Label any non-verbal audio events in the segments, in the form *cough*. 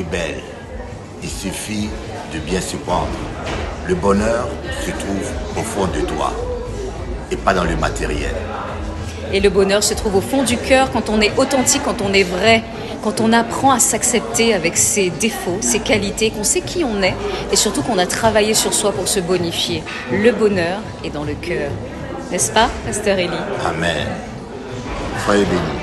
belle. Il suffit de bien se prendre. Le bonheur se trouve au fond de toi et pas dans le matériel. Et le bonheur se trouve au fond du cœur quand on est authentique, quand on est vrai, quand on apprend à s'accepter avec ses défauts, ses qualités, qu'on sait qui on est et surtout qu'on a travaillé sur soi pour se bonifier. Le bonheur est dans le cœur. N'est-ce pas, Pasteur Elie Amen. Soyez bénis.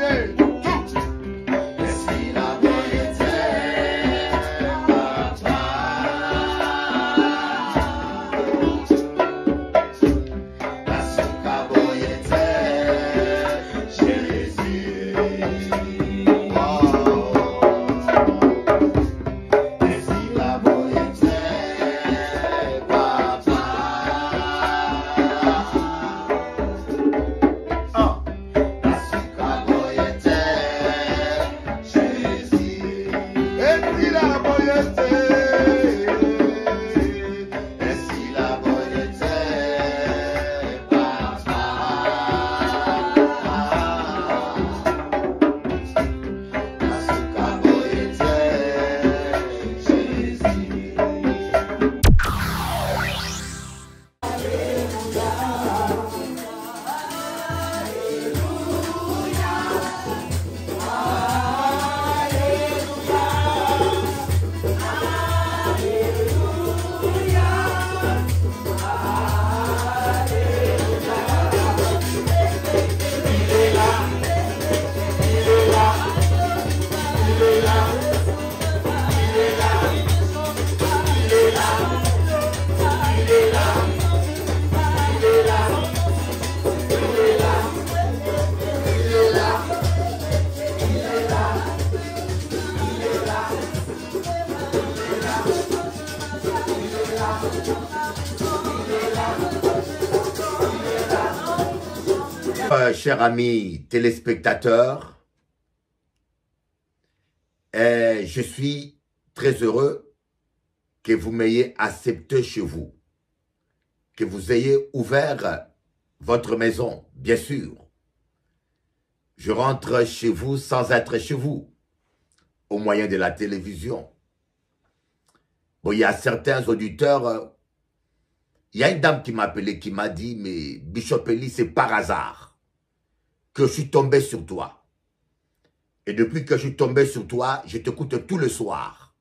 day. cher amis téléspectateur, et eh, je suis très heureux que vous m'ayez accepté chez vous, que vous ayez ouvert votre maison, bien sûr. Je rentre chez vous sans être chez vous, au moyen de la télévision. Bon, il y a certains auditeurs, euh, il y a une dame qui m'a appelé, qui m'a dit, mais Bishop c'est par hasard que je suis tombé sur toi. Et depuis que je suis tombé sur toi, je t'écoute tout le soir.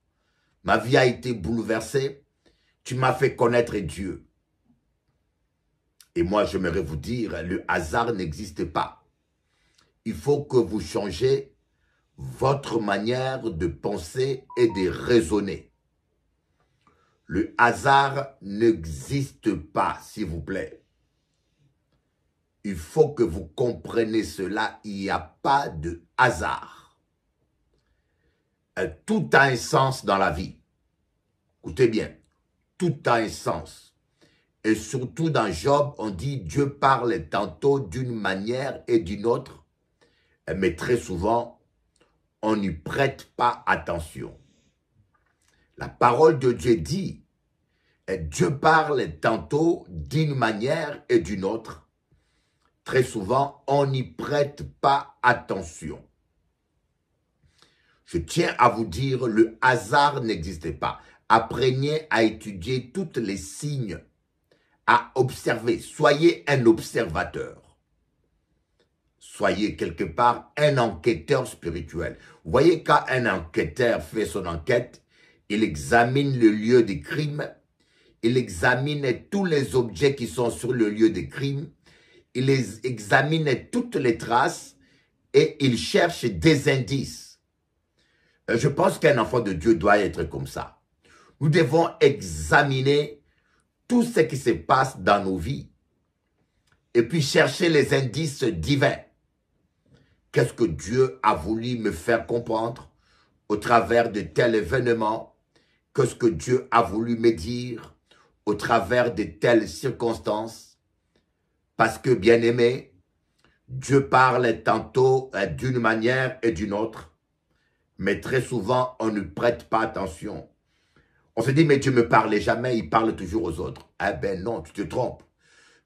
Ma vie a été bouleversée. Tu m'as fait connaître Dieu. Et moi, j'aimerais vous dire, le hasard n'existe pas. Il faut que vous changez votre manière de penser et de raisonner. Le hasard n'existe pas, s'il vous plaît. Il faut que vous compreniez cela, il n'y a pas de hasard. Euh, tout a un sens dans la vie. Écoutez bien, tout a un sens. Et surtout dans Job, on dit Dieu parle tantôt d'une manière et d'une autre, euh, mais très souvent, on n'y prête pas attention. La parole de Dieu dit, euh, Dieu parle tantôt d'une manière et d'une autre, très souvent, on n'y prête pas attention. Je tiens à vous dire, le hasard n'existait pas. Apprenez à étudier tous les signes, à observer. Soyez un observateur soyez quelque part un enquêteur spirituel. Vous voyez, quand un enquêteur fait son enquête, il examine le lieu des crimes, il examine tous les objets qui sont sur le lieu des crimes, il examine toutes les traces et il cherche des indices. Euh, je pense qu'un enfant de Dieu doit être comme ça. Nous devons examiner tout ce qui se passe dans nos vies et puis chercher les indices divins. Qu'est-ce que Dieu a voulu me faire comprendre au travers de tels événements Qu'est-ce que Dieu a voulu me dire au travers de telles circonstances? Parce que, bien aimé, Dieu parle tantôt euh, d'une manière et d'une autre, mais très souvent, on ne prête pas attention. On se dit, mais Dieu ne me parlait jamais, il parle toujours aux autres. Eh ben non, tu te trompes.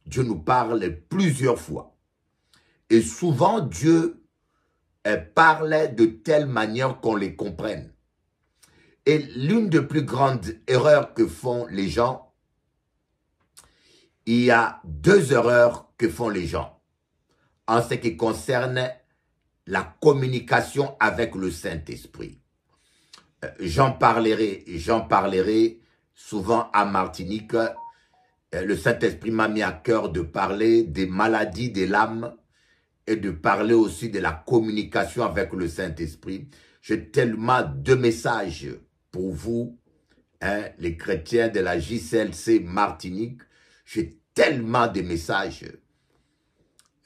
Dieu nous parle plusieurs fois. Et souvent, Dieu euh, parle de telle manière qu'on les comprenne. Et l'une des plus grandes erreurs que font les gens, il y a deux erreurs que font les gens en ce qui concerne la communication avec le Saint-Esprit. Euh, j'en parlerai, j'en parlerai souvent à Martinique. Euh, le Saint-Esprit m'a mis à cœur de parler des maladies de l'âme et de parler aussi de la communication avec le Saint-Esprit. J'ai tellement deux messages pour vous, hein, les chrétiens de la JCLC Martinique j'ai tellement de messages.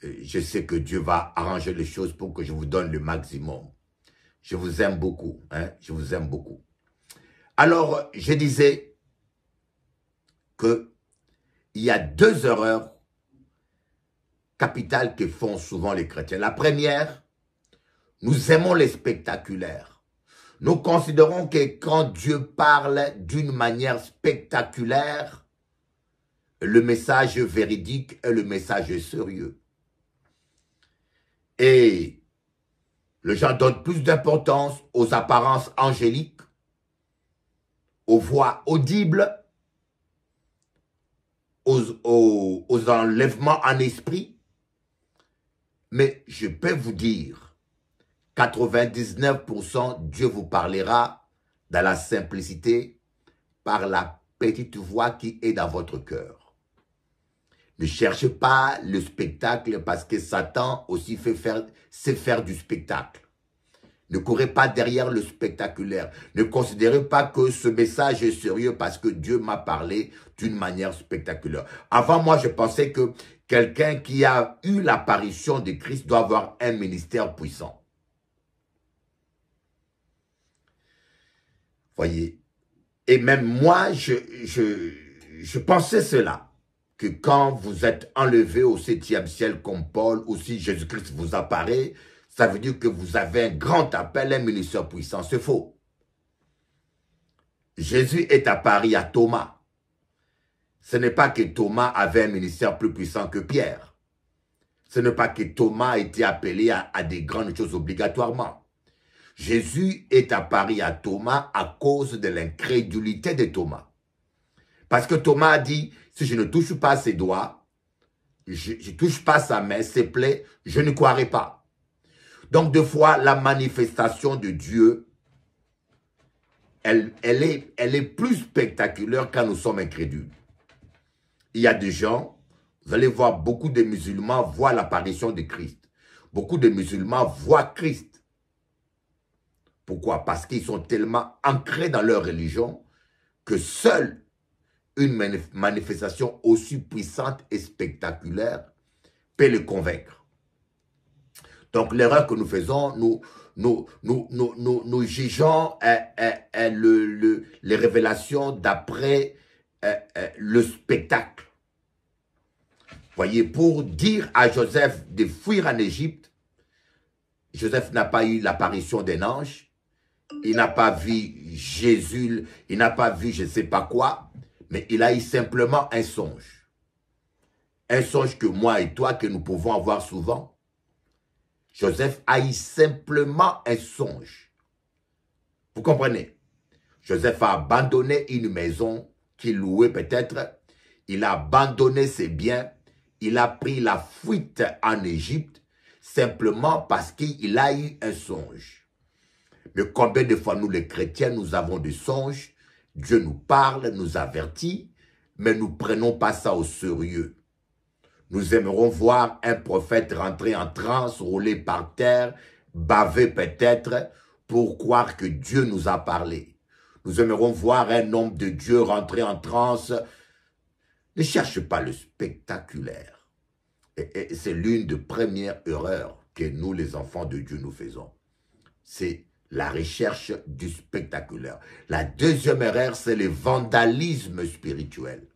Euh, je sais que Dieu va arranger les choses pour que je vous donne le maximum. Je vous aime beaucoup. Hein. Je vous aime beaucoup. Alors, je disais que il y a deux erreurs capitales que font souvent les chrétiens. La première, nous aimons les spectaculaires. Nous considérons que quand Dieu parle d'une manière spectaculaire, le message véridique et le message sérieux. Et les gens donnent plus d'importance aux apparences angéliques, aux voix audibles, aux, aux enlèvements en esprit. Mais je peux vous dire, 99% Dieu vous parlera dans la simplicité par la petite voix qui est dans votre cœur. Ne cherche pas le spectacle parce que Satan aussi fait faire, sait faire du spectacle. Ne courez pas derrière le spectaculaire. Ne considérez pas que ce message est sérieux parce que Dieu m'a parlé d'une manière spectaculaire. Avant moi, je pensais que quelqu'un qui a eu l'apparition de Christ doit avoir un ministère puissant. Voyez. Et même moi, je, je pensais cela que quand vous êtes enlevé au septième ciel comme Paul, ou si Jésus-Christ vous apparaît, ça veut dire que vous avez un grand appel, un ministère puissant. C'est faux. Jésus est à Paris à Thomas. Ce n'est pas que Thomas avait un ministère plus puissant que Pierre. Ce n'est pas que Thomas été appelé à, des grandes choses obligatoirement. Jésus est à Paris à Thomas à cause de l'incrédulité de Thomas. Parce que Thomas a dit, si je ne touche pas ses doigts, je ne touche pas sa main, ses plaies, je ne croirai pas. Donc, deux fois, la manifestation de Dieu, elle, est, elle est plus spectaculaire quand nous sommes incrédules. Il y a des gens, vous allez voir, beaucoup de musulmans voient l'apparition de Christ. Beaucoup de musulmans voient Christ. Pourquoi Parce qu'ils sont tellement ancrés dans leur religion que seuls une manifestation aussi puissante et spectaculaire peut le convaincre. Donc l'erreur que nous faisons, nous, nous, nous, jugeons les révélations d'après euh, euh, le spectacle. Voyez, pour dire à Joseph de fuir en Égypte, Joseph n'a pas eu l'apparition d'un ange, il n'a pas vu Jésus, il n'a pas vu je ne sais pas quoi, mais il a eu simplement un songe. Un songe que moi et toi, que nous pouvons avoir souvent. Joseph a eu simplement un songe. Vous comprenez Joseph a abandonné une maison qu'il louait peut-être. Il a abandonné ses biens. Il a pris la fuite en Égypte simplement parce qu'il a eu un songe. Mais combien de fois nous les chrétiens, nous avons des songes Dieu nous parle, nous avertit, mais nous prenons pas ça au sérieux. Nous aimerons voir un prophète rentrer en transe, rouler par terre, baver peut-être, pour croire que Dieu nous a parlé. Nous aimerons voir un homme de Dieu rentrer en transe. Ne cherche pas le spectaculaire. Et, c'est l'une des premières erreurs que nous, les enfants de Dieu, nous faisons. C'est la recherche du spectaculaire. La deuxième erreur, c'est le vandalisme spirituel.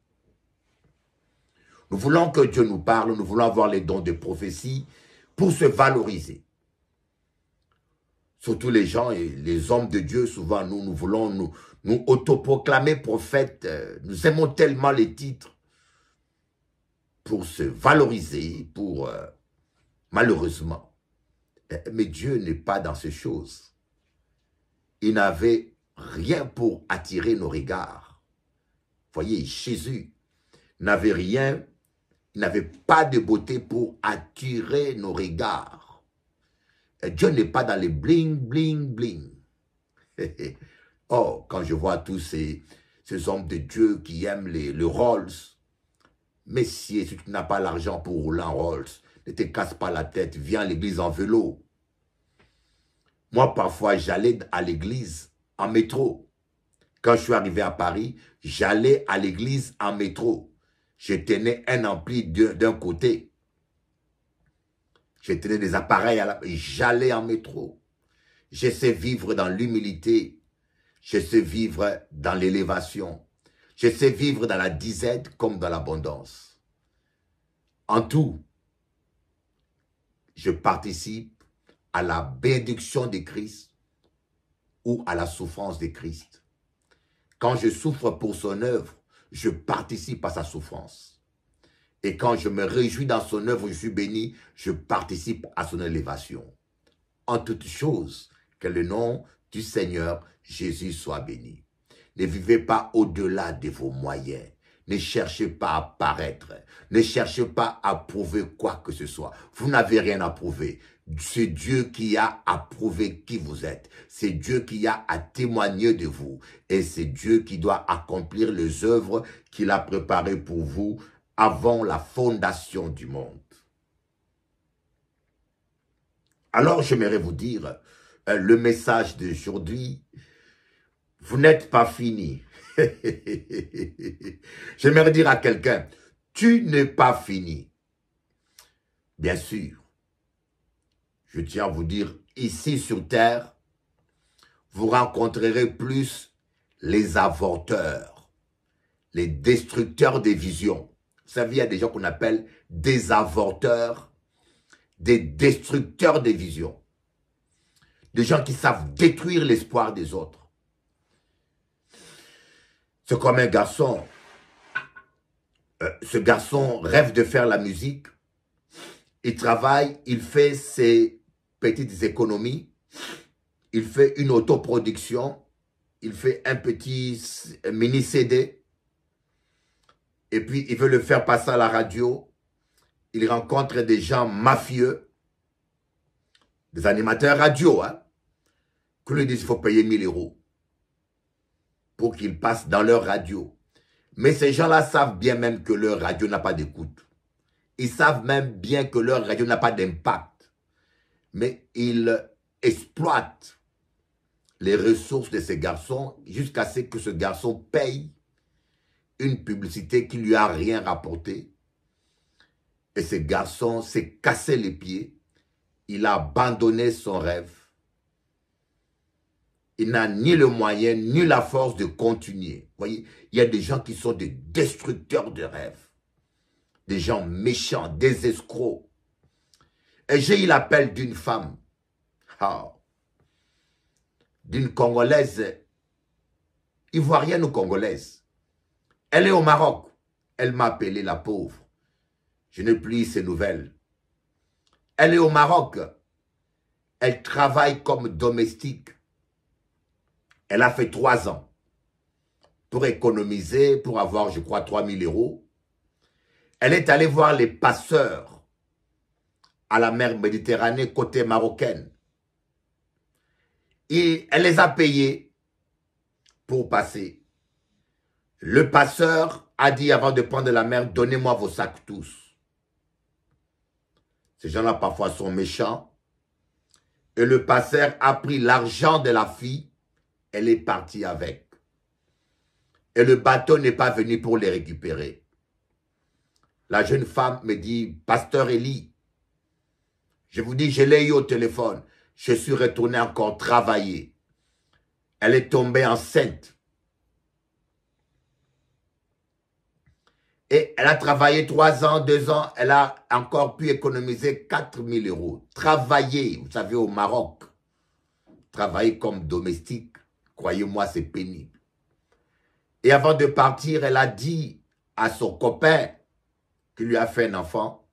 Nous voulons que Dieu nous parle, nous voulons avoir les dons de prophétie pour se valoriser. Surtout les gens et les hommes de Dieu, souvent nous, nous voulons nous, autoproclamer prophètes. Euh, nous aimons tellement les titres pour se valoriser, pour euh, malheureusement. Euh, mais Dieu n'est pas dans ces choses il n'avait rien pour attirer nos regards. Voyez, Jésus n'avait rien, il n'avait pas de beauté pour attirer nos regards. Dieu n'est pas dans les bling, bling, bling. *laughs* oh, quand je vois tous ces, ces hommes de Dieu qui aiment les, le Rolls, Messieurs, si tu n'as pas l'argent pour rouler en Rolls, ne te casse pas la tête, viens à l'église en vélo. Moi, parfois, j'allais à l'église en métro. Quand je suis arrivé à Paris, j'allais à l'église en métro. Je tenais un ampli d'un côté. Je tenais des appareils à J'allais en métro. Je sais vivre dans l'humilité. Je sais vivre dans l'élévation. Je sais vivre dans la disette comme dans l'abondance. En tout, je participe à la bénédiction de Christ ou à la souffrance de Christ. Quand je souffre pour son œuvre, je participe à sa souffrance. Et quand je me réjouis dans son œuvre, je suis béni, je participe à son élévation. En toute chose, que le nom du Seigneur Jésus soit béni. Ne vivez pas au-delà de vos moyens. Ne cherchez pas à paraître. Ne cherchez pas à prouver quoi que ce soit. Vous n'avez rien à prouver. C'est Dieu qui a approuvé qui vous êtes. C'est Dieu qui a à témoigner de vous. Et c'est Dieu qui doit accomplir les œuvres qu'il a préparées pour vous avant la fondation du monde. Alors, j'aimerais vous dire, euh, le message d'aujourd'hui, vous n'êtes pas fini. *laughs* J'aimerais dire à quelqu'un, tu n'es pas fini. Bien sûr, je tiens à vous dire, ici sur Terre, vous rencontrerez plus les avorteurs, les destructeurs des visions. Vous savez, il y a des gens qu'on appelle des avorteurs, des destructeurs des visions. Des gens qui savent détruire l'espoir des autres comme un garçon. Euh, ce garçon rêve de faire la musique. Il travaille, il fait ses petites économies. Il fait une autoproduction. Il fait un petit mini-CD. Et puis, il veut le faire passer à la radio. Il rencontre des gens mafieux. Des animateurs radio, hein, Que lui disent, il faut payer 1000 euros qu'ils passent dans leur radio. Mais ces gens-là savent bien même que leur radio n'a pas d'écoute. Ils savent même bien que leur radio n'a pas d'impact. Mais ils exploitent les ressources de ces garçons jusqu'à ce que ce garçon paye une publicité qui lui a rien rapporté. Et ce garçon s'est cassé les pieds. Il a abandonné son rêve il n'a ni le moyen, ni la force de continuer. Vous voyez, il y a des gens qui sont des destructeurs de rêves. Des gens méchants, des escrocs. Et j'ai eu l'appel d'une femme, ah. d'une Congolaise, Ivoirienne ou Congolaise. Elle est au Maroc. Elle m'a appelé la pauvre. Je n'ai plus ses nouvelles. Elle est au Maroc. Elle travaille comme domestique. Elle a fait trois ans pour économiser, pour avoir, je crois, 000 euros. Elle est allée voir les passeurs à la mer Méditerranée, côté marocaine. Et elle les a payés pour passer. Le passeur a dit avant de prendre la mer, donnez-moi vos sacs tous. Ces gens-là parfois sont méchants. Et le passeur a pris l'argent de la fille elle est partie avec. Et le bateau n'est pas venu pour les récupérer. La jeune femme me dit, Pasteur Elie, je vous dis, je l'ai eu au téléphone. Je suis retourné encore travailler. Elle est tombée enceinte. Et elle a travaillé trois ans, deux ans. Elle a encore pu économiser 4 000 euros. Travailler, vous savez, au Maroc. Travailler comme domestique Croyez-moi, c'est pénible. Et avant de partir, elle a dit à son copain qui lui a fait un enfant,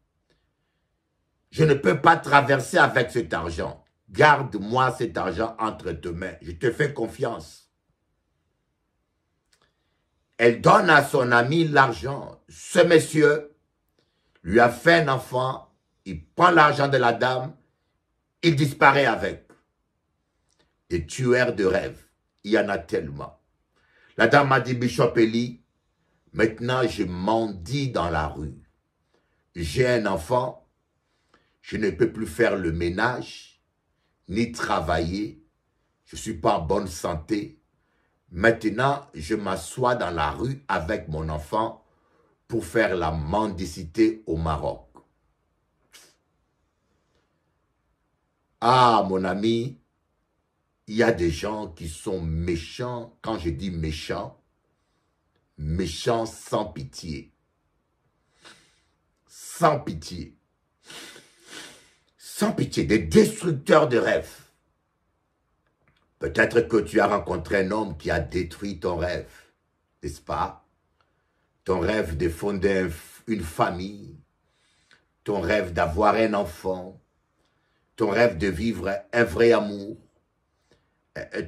je ne peux pas traverser avec cet argent. Garde-moi cet argent entre tes mains. Je te fais confiance. Elle donne à son ami l'argent. Ce monsieur lui a fait un enfant. Il prend l'argent de la dame. Il disparaît avec. Et tueur de rêve il y en a tellement. La dame a dit, Bishop Eli, maintenant je mendie dans la rue. J'ai un enfant, je ne peux plus faire le ménage, ni travailler, je ne suis pas en bonne santé. Maintenant, je m'assois dans la rue avec mon enfant pour faire la mendicité au Maroc. Ah, mon ami, il y a des gens qui sont méchants. Quand je dis méchants, méchants sans pitié. Sans pitié. Sans pitié, des destructeurs de rêves. Peut-être que tu as rencontré un homme qui a détruit ton rêve, n'est-ce pas Ton rêve de fonder une famille, ton rêve d'avoir un enfant, ton rêve de vivre un vrai amour,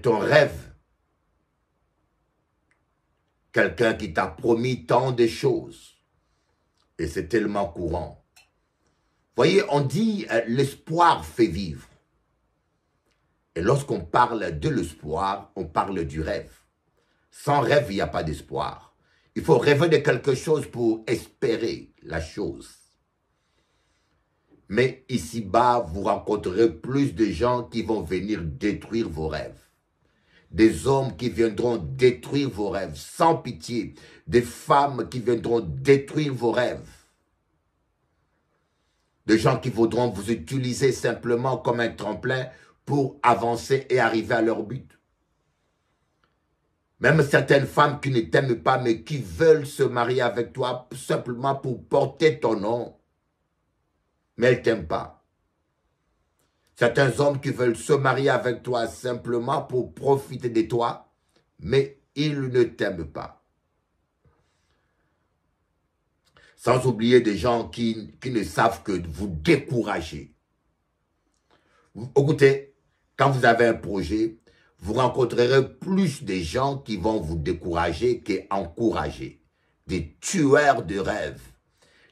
ton rêve. Quelqu'un qui t'a promis tant de choses. Et c'est tellement courant. Voyez, on dit euh, l'espoir fait vivre. Et lorsqu'on parle de l'espoir, on parle du rêve. Sans rêve, il n'y a pas d'espoir. Il faut rêver de quelque chose pour espérer la chose. Mais ici-bas, vous rencontrerez plus de gens qui vont venir détruire vos rêves des hommes qui viendront détruire vos rêves, sans pitié, des femmes qui viendront détruire vos rêves, des gens qui voudront vous utiliser simplement comme un tremplin pour avancer et arriver à leur but. Même certaines femmes qui ne t'aiment pas, mais qui veulent se marier avec toi simplement pour porter ton nom, mais elles t'aiment pas. Certains hommes qui veulent se marier avec toi simplement pour profiter de toi, mais ils ne t'aiment pas. Sans oublier des gens qui, qui ne savent que vous décourager. Écoutez, quand vous avez un projet, vous rencontrerez plus de gens qui vont vous décourager qu'encourager. Des tueurs de rêves,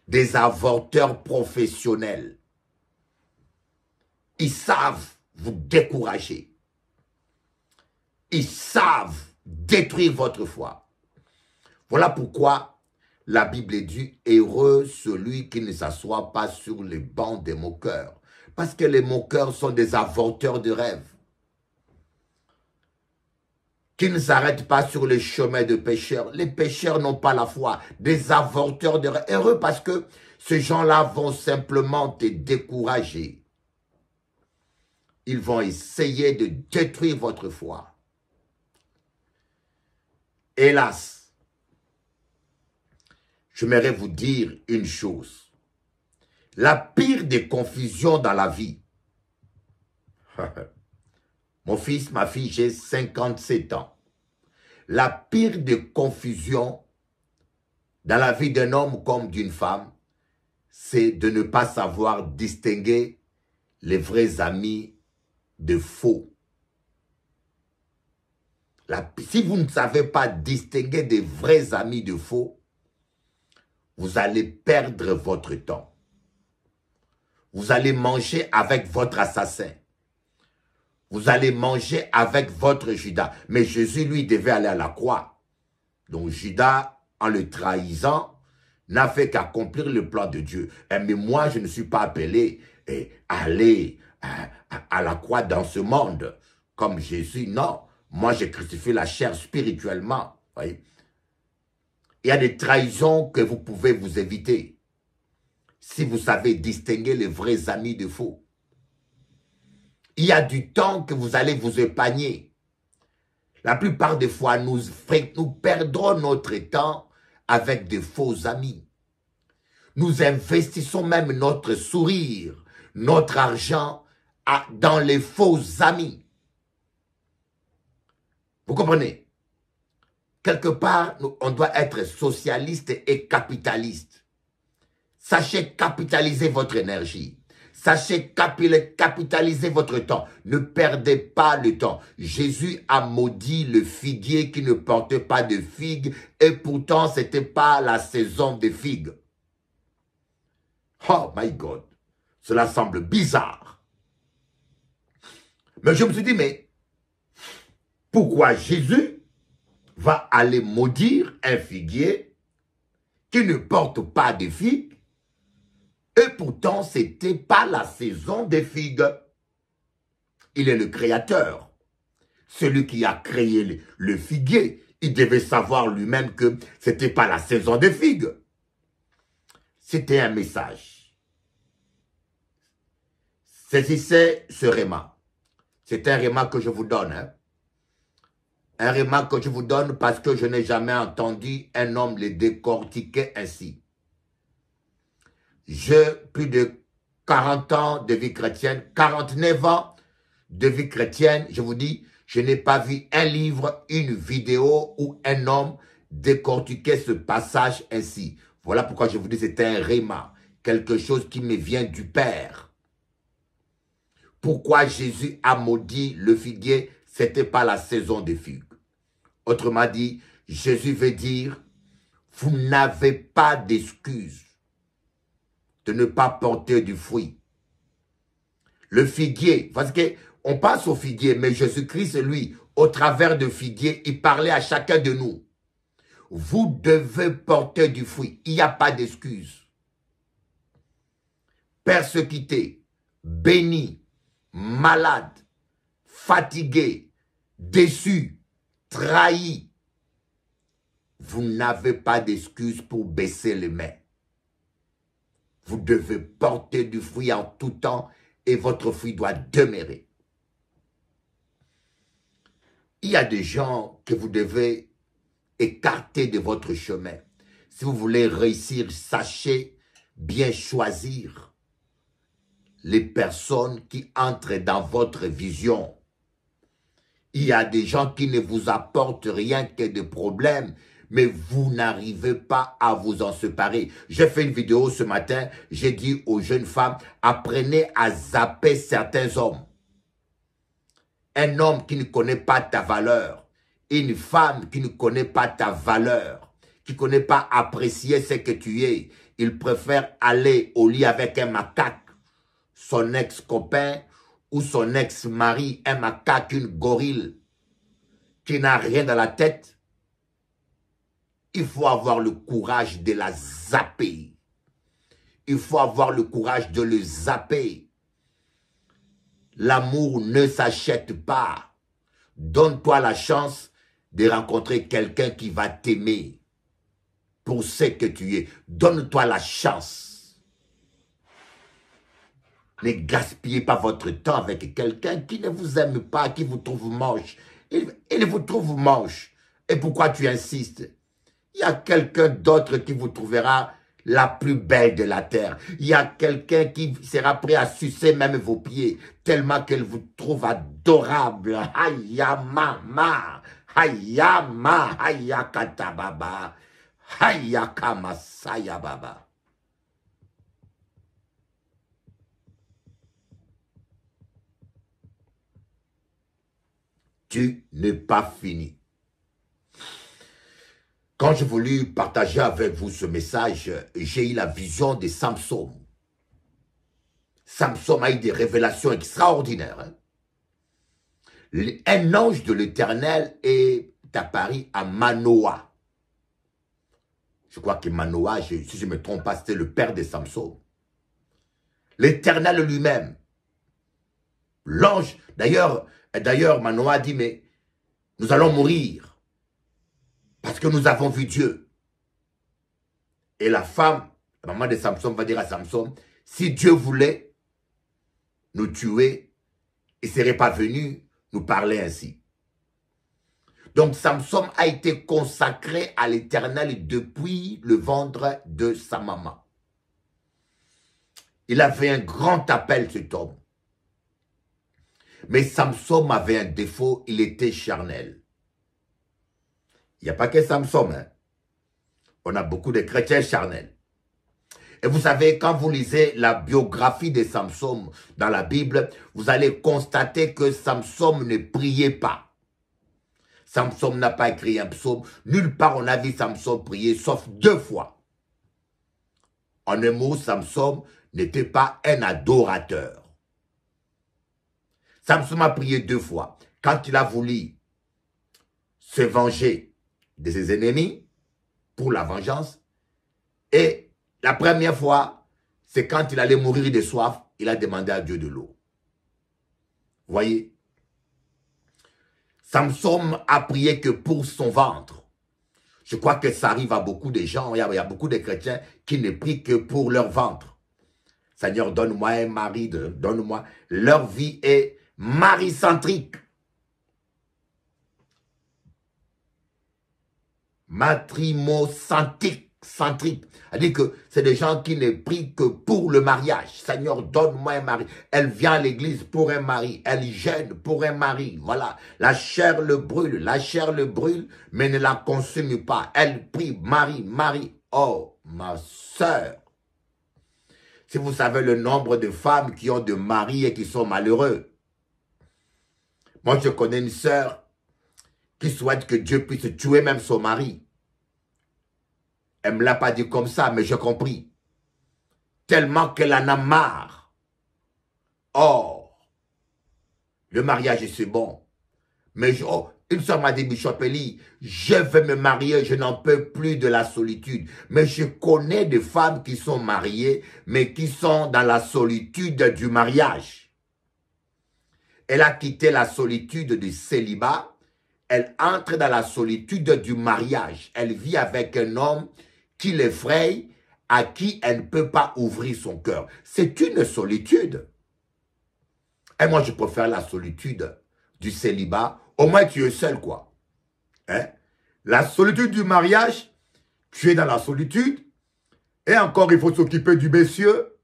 des avorteurs professionnels, ils savent vous décourager. Ils savent détruire votre foi. Voilà pourquoi la Bible dit heureux celui qui ne s'assoit pas sur les bancs des moqueurs. Parce que les moqueurs sont des avorteurs de rêves. Qui ne s'arrêtent pas sur les chemins de pécheurs. Les pécheurs n'ont pas la foi. Des avorteurs de rêves. Heureux parce que ces gens-là vont simplement te décourager ils vont essayer de détruire votre foi. Hélas, j'aimerais vous dire une chose. La pire des confusions dans la vie. *laughs* Mon fils, ma fille, j'ai 57 ans. La pire des confusions dans la vie d'un homme comme d'une femme, c'est de ne pas savoir distinguer les vrais amis de faux. La, si vous ne savez pas distinguer des vrais amis de faux, vous allez perdre votre temps. Vous allez manger avec votre assassin. Vous allez manger avec votre Judas. Mais Jésus, lui, devait aller à la croix. Donc Judas, en le trahissant, n'a fait qu'accomplir le plan de Dieu. Et eh, mais moi, je ne suis pas appelé eh, à aller à, la croix dans ce monde, comme Jésus. Non, moi j'ai crucifié la chair spirituellement. Il y a des trahisons que vous pouvez vous éviter si vous savez distinguer les vrais amis de faux. Il y a du temps que vous allez vous épargner. La plupart des fois, nous, nous perdrons notre temps avec de faux amis. Nous investissons même notre sourire, notre argent dans les faux amis. Vous comprenez Quelque part, on doit être socialiste et capitaliste. Sachez capitaliser votre énergie. Sachez capitaliser votre temps. Ne perdez pas le temps. Jésus a maudit le figuier qui ne portait pas de figues et pourtant c'était pas la saison des figues. Oh my God, cela semble bizarre. Mais je me suis dit, mais pourquoi Jésus va aller maudire un figuier qui ne porte pas de figues et pourtant c'était pas la saison des figues. Il est le créateur, celui qui a créé le figuier. Il devait savoir lui-même que c'était pas la saison des figues. C'était un message. Saisissez ce c'est un remarque que je vous donne. Hein. Un remarque que je vous donne parce que je n'ai jamais entendu un homme le décortiquer ainsi. J'ai plus de 40 ans de vie chrétienne, 49 ans de vie chrétienne, je vous dis, je n'ai pas vu un livre, une vidéo ou un homme décortiquer ce passage ainsi. Voilà pourquoi je vous dis, c'est un remarque, quelque chose qui me vient du Père pourquoi Jésus a maudit le figuier, c'était pas la saison des figues. Autrement dit, Jésus veut dire, vous n'avez pas d'excuse de ne pas porter du fruit. Le figuier, parce que on passe au figuier, mais Jésus-Christ, lui, au travers de figuier, il parlait à chacun de nous. Vous devez porter du fruit. Il n'y a pas d'excuse. Persécuté, béni, malade, fatigué, déçu, trahi, vous n'avez pas d'excuse pour baisser les mains. Vous devez porter du fruit en tout temps et votre fruit doit demeurer. Il y a des gens que vous devez écarter de votre chemin. Si vous voulez réussir, sachez bien choisir les personnes qui entrent dans votre vision. Il y a des gens qui ne vous apportent rien que des problèmes, mais vous n'arrivez pas à vous en séparer. J'ai fait une vidéo ce matin, j'ai dit aux jeunes femmes, apprenez à zapper certains hommes. Un homme qui ne connaît pas ta valeur, une femme qui ne connaît pas ta valeur, qui ne connaît pas apprécier ce que tu es, il préfère aller au lit avec un macaque son ex-copain ou son ex-mari un macaque, une gorille, qui n'a rien dans la tête, il faut avoir le courage de la zapper. Il faut avoir le courage de le zapper. L'amour ne s'achète pas. Donne-toi la chance de rencontrer quelqu'un qui va t'aimer pour ce que tu es. Donne-toi la chance. Ne gaspillez pas votre temps avec quelqu'un qui ne vous aime pas, qui vous trouve moche. Il, vous trouve moche. Et pourquoi tu insistes Il y a quelqu'un d'autre qui vous trouvera la plus belle de la terre. Il y a quelqu'un qui sera prêt à sucer même vos pieds, tellement qu'elle vous trouve adorable. Hayama, hayama, hayakatababa, baba. tu n'es pas fini. Quand j'ai voulu partager avec vous ce message, j'ai eu la vision de Samson. Samson a eu des révélations extraordinaires. Hein. Un ange de l'éternel est apparu à Manoa. Je crois que Manoa, si je ne me trompe pas, c'était le père de Samson. L'éternel lui-même. L'ange, d'ailleurs, d'ailleurs, Manoah dit, mais nous allons mourir parce que nous avons vu Dieu. Et la femme, la maman de Samson, va dire à Samson, si Dieu voulait nous tuer, il ne serait pas venu nous parler ainsi. Donc Samson a été consacré à l'éternel depuis le ventre de sa maman. Il a fait un grand appel, cet homme. Mais Samson avait un défaut, il était charnel. Il n'y a pas que Samson. Hein. On a beaucoup de chrétiens charnels. Et vous savez, quand vous lisez la biographie de Samson dans la Bible, vous allez constater que Samson ne priait pas. Samson n'a pas écrit un psaume. Nulle part on a vu Samson prier, sauf deux fois. En un mot, Samson n'était pas un adorateur. Samson a prié deux fois. Quand il a voulu se venger de ses ennemis pour la vengeance, et la première fois, c'est quand il allait mourir de soif, il a demandé à Dieu de l'eau. Voyez, Samson a prié que pour son ventre. Je crois que ça arrive à beaucoup de gens, il y a, il y a beaucoup de chrétiens qui ne prient que pour leur ventre. Seigneur, donne-moi un mari, donne-moi. Leur vie est Marie-centrique. matrimo centrique. cest Elle dit que c'est des gens qui ne prient que pour le mariage. Seigneur, donne-moi un mari. Elle vient à l'église pour un mari. Elle gêne pour un mari. Voilà. La chair le brûle. La chair le brûle, mais ne la consume pas. Elle prie, Marie, Marie. Oh, ma soeur. Si vous savez le nombre de femmes qui ont de maris et qui sont malheureux. Moi, je connais une sœur qui souhaite que Dieu puisse tuer même son mari. Elle me l'a pas dit comme ça, mais j'ai compris. Tellement qu'elle en a marre. Or, le mariage, c'est bon. Mais oh, une sœur m'a dit, Bichopelli, je vais me marier, je n'en peux plus de la solitude. Mais je connais des femmes qui sont mariées, mais qui sont dans la solitude du mariage. Elle a quitté la solitude du célibat. Elle entre dans la solitude du mariage. Elle vit avec un homme qui l'effraie, à qui elle ne peut pas ouvrir son cœur. C'est une solitude. Et moi, je préfère la solitude du célibat. Au moins, tu es seul, quoi. Hein? La solitude du mariage, tu es dans la solitude. Et encore, il faut s'occuper du messieurs.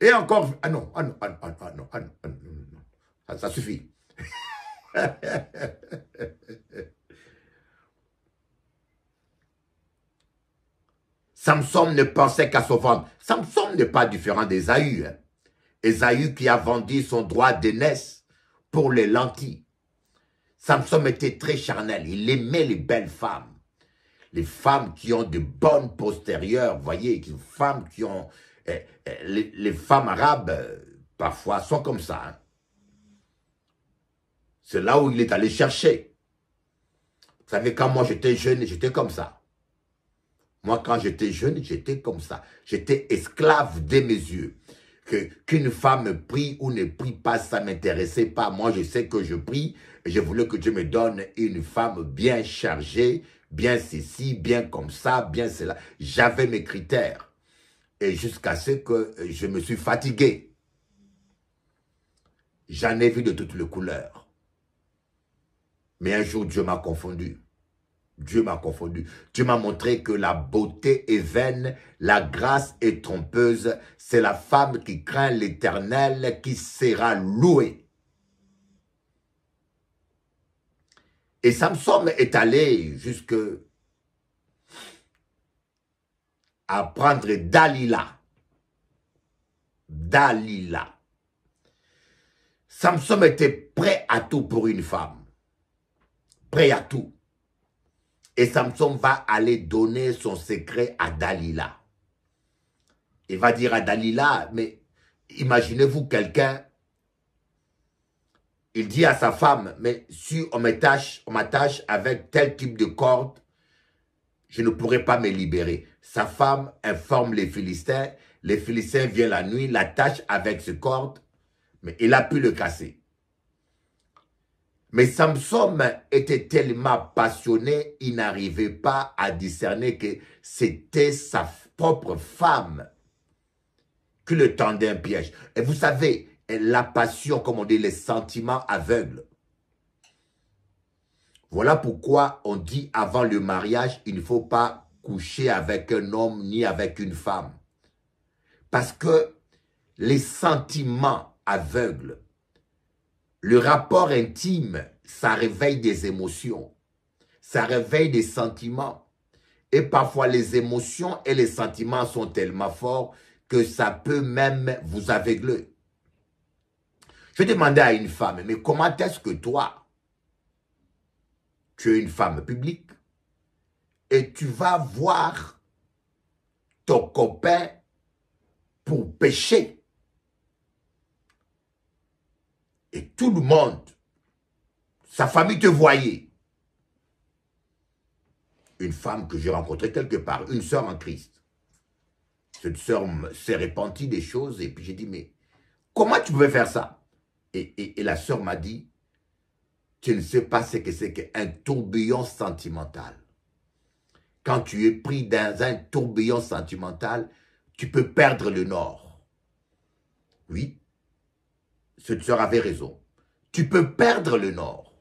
Et encore... Ah non, ah non, ah non, ah non, ah non. Ah non. Ah ça, suffit. *laughs* Samson ne pensait qu'à son ventre. Samson n'est pas différent d'Esaü. Esaü hein. qui a vendu son droit d'aînesse pour les lentilles. Samson était très charnel. Il aimait les belles femmes. Les femmes qui ont de bonnes postérieures, voyez, les femmes qui ont... Eh, eh, les, femmes arabes, euh, parfois, sont comme ça. Hein. C'est là où il est allé chercher. Vous savez, quand moi j'étais jeune, j'étais comme ça. Moi, quand j'étais jeune, j'étais comme ça. J'étais esclave de mes yeux. Qu'une femme prie ou ne prie pas, ça ne m'intéressait pas. Moi, je sais que je prie. je voulais que Dieu me donne une femme bien chargée, bien ceci, bien comme ça, bien cela. J'avais mes critères. Et jusqu'à ce que je me suis fatigué. J'en ai vu de toutes les couleurs. Mais un jour, Dieu m'a confondu. Dieu m'a confondu. Dieu m'a montré que la beauté est vaine, la grâce est trompeuse. C'est la femme qui craint l'éternel qui sera louée. Et Samson est allé jusque à prendre Dalila. Dalila. Samson était prêt à tout pour une femme à tout. Et Samson va aller donner son secret à Dalila. Il va dire à Dalila, mais imaginez-vous quelqu'un, il dit à sa femme, mais si on m'attache, on m'attache avec tel type de corde, je ne pourrai pas me libérer. Sa femme informe les Philistins, les Philistins viennent la nuit, l'attachent avec ce corde, mais il a pu le casser. Mais Samson était tellement passionné, il n'arrivait pas à discerner que c'était sa propre femme qui le tendait un piège. Et vous savez, la passion, comme on dit, les sentiments aveugles. Voilà pourquoi on dit avant le mariage, il ne faut pas coucher avec un homme ni avec une femme. Parce que les sentiments aveugles le rapport intime, ça réveille des émotions, ça réveille des sentiments. Et parfois, les émotions et les sentiments sont tellement forts que ça peut même vous aveugler. Je demandais à une femme, mais comment est-ce que toi, tu es une femme publique et tu vas voir ton copain pour pécher Et tout le monde, sa famille te voyait. Une femme que j'ai rencontrée quelque part, une sœur en Christ. Cette sœur s'est répandue des choses et puis j'ai dit, mais comment tu pouvais faire ça et, et, la sœur m'a dit, tu ne sais pas ce que c'est qu'un tourbillon sentimental. Quand tu es pris dans un tourbillon sentimental, tu peux perdre le nord. Oui, Sœur avait raison. Tu peux perdre le nord.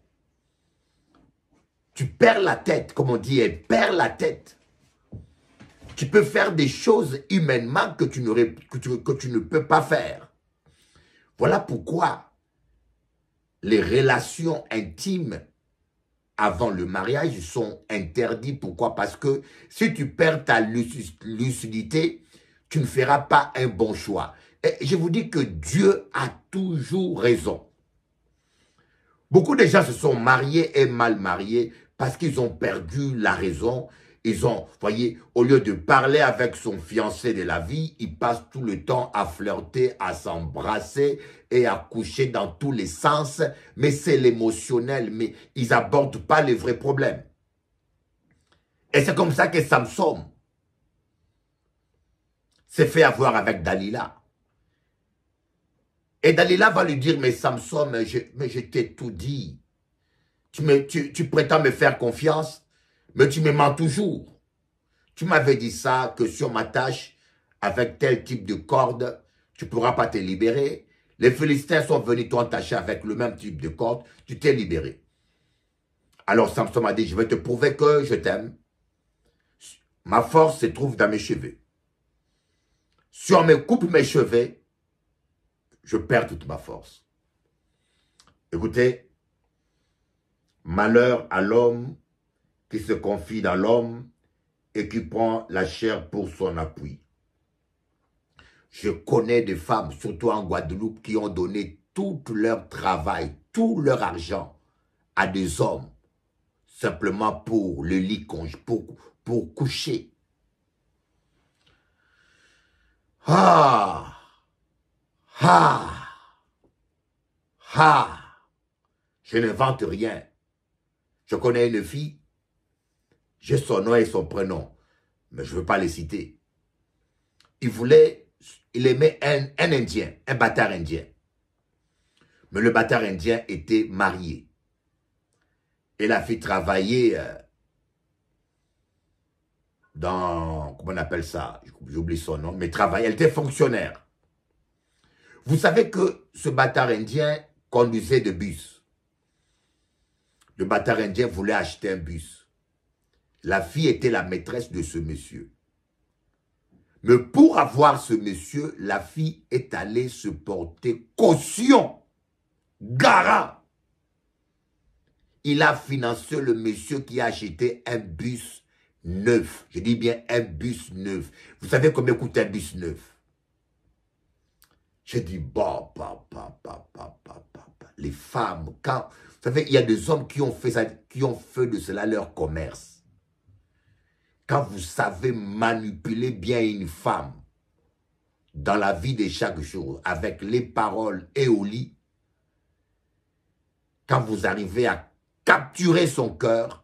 Tu perds la tête, comme on dit, elle perd la tête. Tu peux faire des choses humainement que tu, que tu ne peux pas faire. Voilà pourquoi les relations intimes avant le mariage sont interdites. Pourquoi Parce que si tu perds ta lucidité, tu ne feras pas un bon choix je vous dis que Dieu a toujours raison. Beaucoup de gens se sont mariés et mal mariés parce qu'ils ont perdu la raison. Ils ont, voyez, au lieu de parler avec son fiancé de la vie, ils passent tout le temps à flirter, à s'embrasser et à coucher dans tous les sens. Mais c'est l'émotionnel, mais ils abordent pas les vrais problèmes. Et c'est comme ça que Samson s'est fait avoir avec Dalila. Et Dalila va lui dire, mais Samson, mais je, t'ai tout dit. Tu, tu, prétends me faire confiance, mais tu me mens toujours. Tu m'avais dit ça, que sur ma tâche, avec tel type de corde, tu ne pourras pas te libérer. Les Philistins sont venus t'entacher avec le même type de corde, tu t'es libéré. Alors Samson m'a dit, je vais te prouver que je t'aime. Ma force se trouve dans mes cheveux. Si on me coupe mes cheveux, je perds toute ma force. Écoutez, malheur à l'homme qui se confie dans l'homme et qui prend la chair pour son appui. Je connais des femmes, surtout en Guadeloupe, qui ont donné tout leur travail, tout leur argent à des hommes, simplement pour le lit, pour, pour coucher. Ah Ha! Ha! Je n'invente rien. Je connais une fille. J'ai son nom et son prénom, mais je ne veux pas les citer. Il voulait, il aimait un, Indien, un bâtard indien. Mais le bâtard indien était marié. Et la fille travaillait euh, dans, comment on appelle ça, j'oublie son nom, mais travaillait, elle était fonctionnaire. Vous savez que ce bâtard indien conduisait de bus. Le bâtard indien voulait acheter un bus. La fille était la maîtresse de ce monsieur. Mais pour avoir ce monsieur, la fille est allée se porter caution, gara. Il a financé le monsieur qui a acheté un bus neuf. Je dis bien un bus neuf. Vous savez combien coûte un bus neuf j'ai dit, bah, bah, bah, Les femmes, quand... Vous savez, il y a des hommes qui ont fait, ça, qui ont fait de cela leur commerce. Quand vous savez manipuler bien une femme dans la vie de chaque jour, avec les paroles et au lit, quand vous arrivez à capturer son cœur,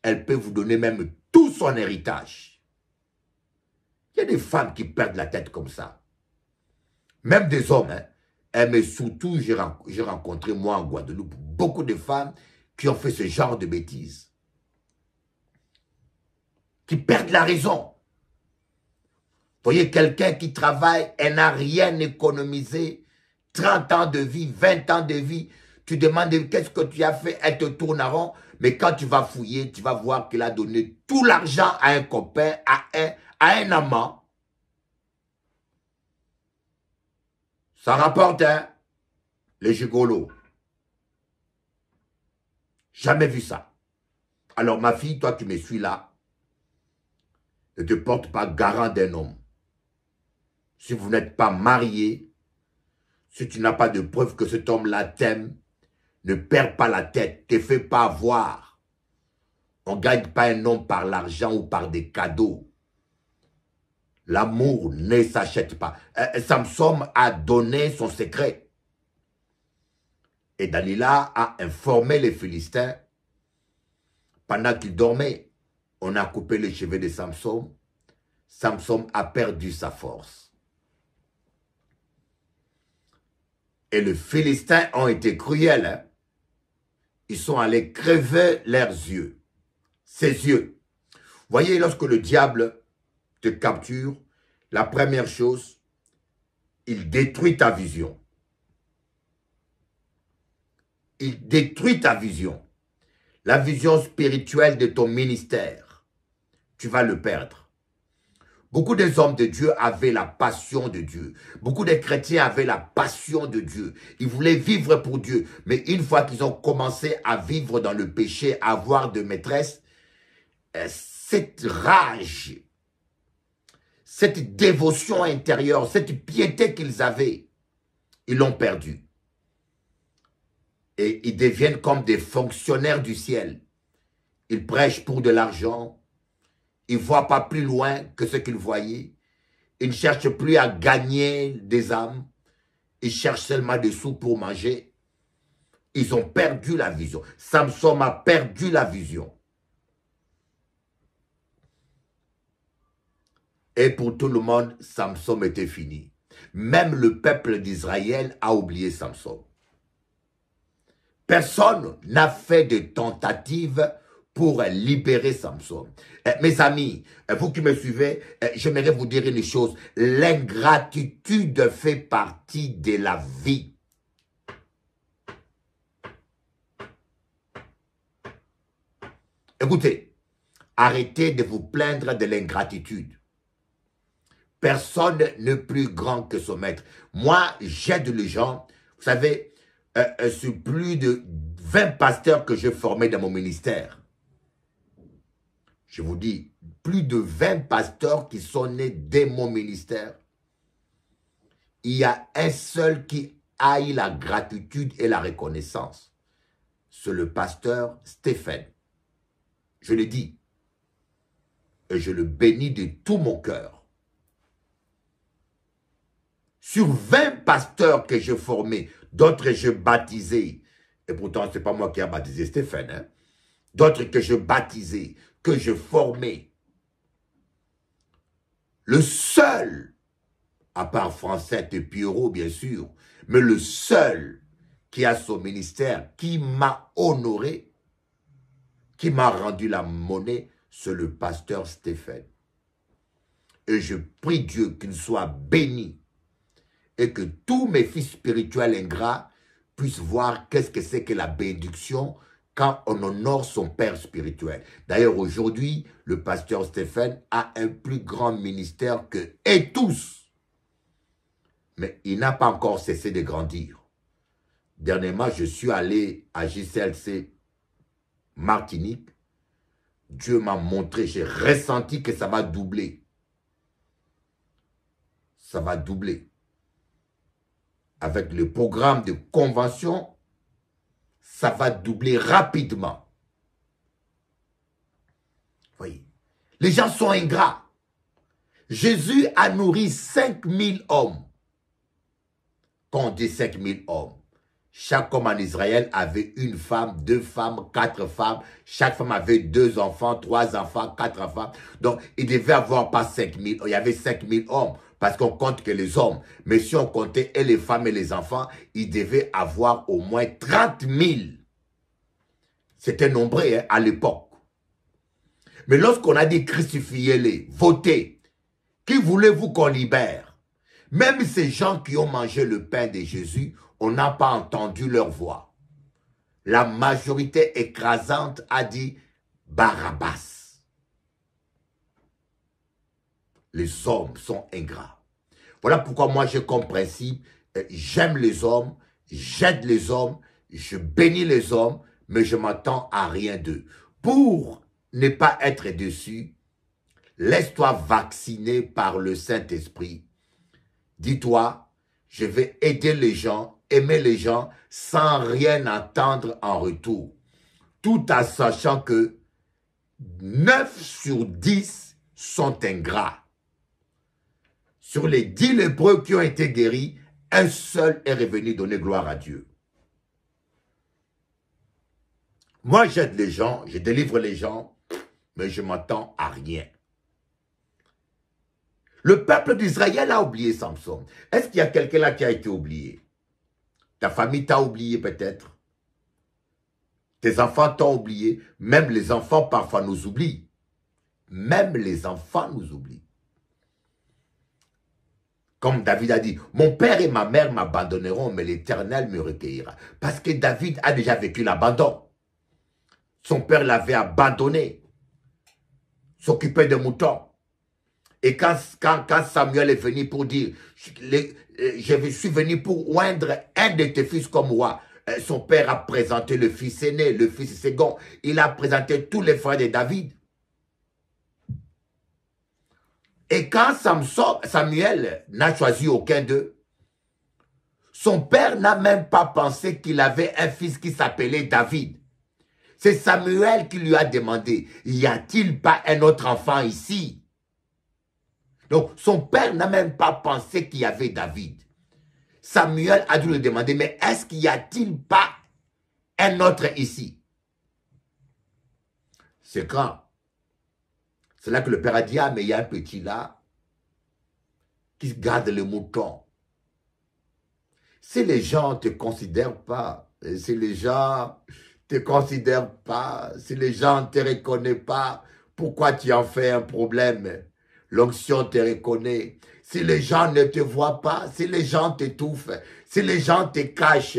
elle peut vous donner même tout son héritage. Il y a des femmes qui perdent la tête comme ça même des hommes. Hein. Eh, mais surtout, j'ai rencontré, moi, en Guadeloupe, beaucoup de femmes qui ont fait ce genre de bêtises. Qui perdent la raison. Voyez, quelqu'un qui travaille, elle n'a rien économisé. 30 ans de vie, 20 ans de vie. Tu demandes qu'est-ce que tu as fait, elle te tourne en rond. Mais quand tu vas fouiller, tu vas voir qu'elle a donné tout l'argent à un copain, à un, à un amant. Ça rapporte, hein Les gigolos. Jamais vu ça. Alors ma fille, toi, tu me suis là. Ne te porte pas garant d'un homme. Si vous n'êtes pas marié, si tu n'as pas de preuve que cet homme-là t'aime, ne perds pas la tête, te fais pas voir. On ne gagne pas un homme par l'argent ou par des cadeaux. L'amour ne s'achète pas. Euh, Samson a donné son secret. Et Dalila a informé les Philistins. Pendant qu'il dormait, on a coupé les cheveux de Samson. Samson a perdu sa force. Et les Philistins ont été cruels. Hein. Ils sont allés crever leurs yeux, ses yeux. Voyez, lorsque le diable te capture, la première chose, il détruit ta vision. Il détruit ta vision. La vision spirituelle de ton ministère, tu vas le perdre. Beaucoup des hommes de Dieu avaient la passion de Dieu. Beaucoup des chrétiens avaient la passion de Dieu. Ils voulaient vivre pour Dieu. Mais une fois qu'ils ont commencé à vivre dans le péché, à avoir de maîtresse, euh, cette rage cette dévotion intérieure, cette piété qu'ils avaient, ils l'ont perdue. Et ils deviennent comme des fonctionnaires du ciel. Ils prêchent pour de l'argent. Ils ne voient pas plus loin que ce qu'ils voyaient. Ils ne cherchent plus à gagner des âmes. Ils cherchent seulement des sous pour manger. Ils ont perdu la vision. Samson a perdu la vision. Et pour tout le monde, Samson était fini. Même le peuple d'Israël a oublié Samson. Personne n'a fait de tentative pour libérer Samson. Eh, mes amis, eh, vous qui me suivez, eh, j'aimerais vous dire une chose. L'ingratitude fait partie de la vie. Écoutez, arrêtez de vous plaindre de l'ingratitude. Personne n'est plus grand que son maître. Moi, j'aide les gens. Vous savez, euh, euh, sur plus de 20 pasteurs que j'ai formés dans mon ministère. Je vous dis, plus de 20 pasteurs qui sont nés dès mon ministère. Il y a un seul qui aille la gratitude et la reconnaissance. C'est le pasteur Stéphane. Je le dis. Et je le bénis de tout mon cœur sur 20 pasteurs que je formais, d'autres que je baptisais, et pourtant c'est pas moi qui a baptisé Stéphane, hein. d'autres que je baptisais, que je formais, le seul, à part Francette et Pierrot bien sûr, mais le seul qui a son ministère, qui m'a honoré, qui m'a rendu la monnaie, c'est le pasteur Stéphane. Et je prie Dieu qu'il soit béni et que tous mes fils spirituels ingrats puissent voir qu'est-ce que c'est que la bénédiction quand on honore son père spirituel. D'ailleurs, aujourd'hui, le pasteur Stéphane a un plus grand ministère que et tous. Mais il n'a pas encore cessé de grandir. Dernièrement, je suis allé à JCLC Martinique. Dieu m'a montré, j'ai ressenti que ça va doubler. Ça va doubler avec le programme de convention, ça va doubler rapidement. Voyez, les gens sont ingrats. Jésus a nourri 5000 hommes. Quand on dit 5000 hommes, chaque homme en Israël avait une femme, deux femmes, quatre femmes. Chaque femme avait deux enfants, trois enfants, quatre enfants. Donc, il devait avoir pas 5000. Il y avait 5000 hommes parce qu'on compte que les hommes. Mais si on comptait et les femmes et les enfants, ils devaient avoir au moins 30 000. C'était nombreux à l'époque. Mais lorsqu'on a dit crucifiez-les, votez, qui voulez-vous qu'on libère Même ces gens qui ont mangé le pain de Jésus, on n'a pas entendu leur voix. La majorité écrasante a dit Barabbas. les hommes sont ingrats. Voilà pourquoi moi j'ai comme principe, euh, j'aime les hommes, j'aide les hommes, je bénis les hommes, mais je m'attends à rien d'eux. Pour ne pas être déçu, laisse-toi vacciner par le Saint-Esprit. Dis-toi, je vais aider les gens, aimer les gens, sans rien attendre en retour. Tout en sachant que 9 sur 10 sont ingrats. Sur les dix lépreux qui ont été guéris, un seul est revenu donner gloire à Dieu. Moi, j'aide les gens, je délivre les gens, mais je m'attends à rien. Le peuple d'Israël a oublié Samson. Est-ce qu'il y a quelqu'un là qui a été oublié Ta famille t'a oublié peut-être. Tes enfants t'ont oublié. Même les enfants parfois nous oublient. Même les enfants nous oublient. Comme David a dit, mon père et ma mère m'abandonneront, mais l'éternel me recueillera. Parce que David a déjà vécu l'abandon. Son père l'avait abandonné, s'occupait de moutons. Et quand, Samuel est venu pour dire, euh, je suis venu pour oindre un de tes fils comme moi. Euh, son père a présenté le fils aîné, le fils second. Il a présenté tous les frères de David. Et quand Samuel n'a choisi aucun d'eux, son père n'a même pas pensé qu'il avait un fils qui s'appelait David. C'est Samuel qui lui a demandé, y a-t-il pas un autre enfant ici Donc son père n'a même pas pensé qu'il y avait David. Samuel a dû le demander, mais est-ce qu'il y a-t-il pas un autre ici C'est quand c'est là que le père a dit, ah, mais il y a un petit là qui garde le mouton. Si les gens ne te considèrent pas, si les gens ne te considèrent pas, si les gens ne te reconnaissent pas, pourquoi tu en fais un problème L'onction te reconnaît. Si les gens ne te voient pas, si les gens t'étouffent, si les gens te cachent,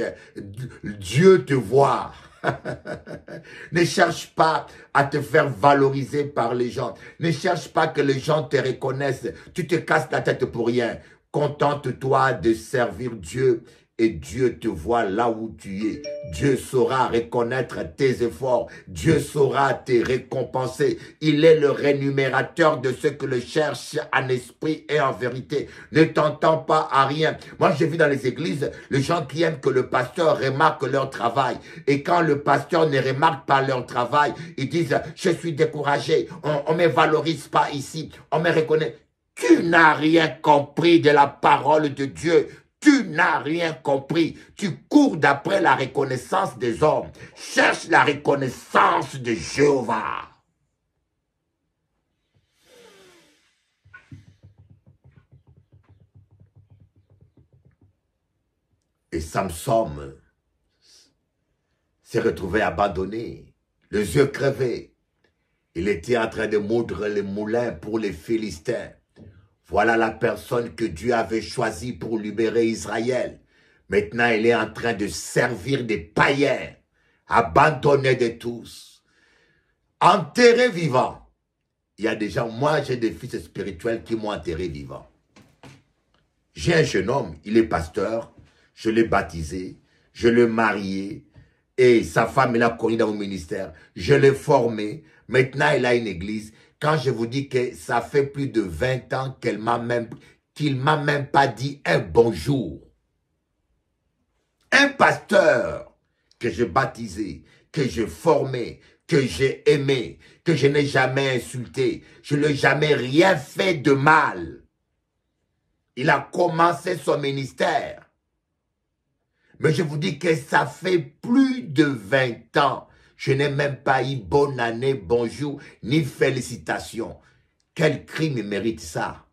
Dieu te voit. *laughs* ne cherche pas à te faire valoriser par les gens. Ne cherche pas que les gens te reconnaissent. Tu te casses la tête pour rien. Contente-toi de servir Dieu et Dieu te voit là où tu es. Dieu saura reconnaître tes efforts. Dieu saura te récompenser. Il est le rémunérateur de ceux que le cherche en esprit et en vérité. Ne t'entends pas à rien. Moi, j'ai vu dans les églises les gens qui aiment que le pasteur remarque leur travail. Et quand le pasteur ne remarque pas leur travail, ils disent, je suis découragé. On, ne me valorise pas ici. On me reconnaît. Tu n'as rien compris de la parole de Dieu. Tu n'as rien compris. Tu cours d'après la reconnaissance des hommes. Cherche la reconnaissance de Jéhovah. Et Samson s'est retrouvé abandonné, les yeux crevés. Il était en train de moudre les moulins pour les Philistins. Voilà la personne que Dieu avait choisie pour libérer Israël. Maintenant, elle est en train de servir des païens, abandonnée de tous, enterrée vivant. Il y a des gens, moi j'ai des fils spirituels qui m'ont enterré vivant. J'ai un jeune homme, il est pasteur, je l'ai baptisé, je l'ai marié, et sa femme, elle a connu dans mon ministère. Je l'ai formé, maintenant il a une église, quand je vous dis que ça fait plus de 20 ans qu'il m'a m'a même pas dit un bonjour. Un pasteur que j'ai baptisé, que j'ai formé, que j'ai aimé, que je n'ai jamais insulté, je n'ai jamais rien fait de mal. Il a commencé son ministère. Mais je vous dis que ça fait plus de 20 ans je n'ai même pas eu bonne année, bonjour, ni félicitations. Quel crime mérite ça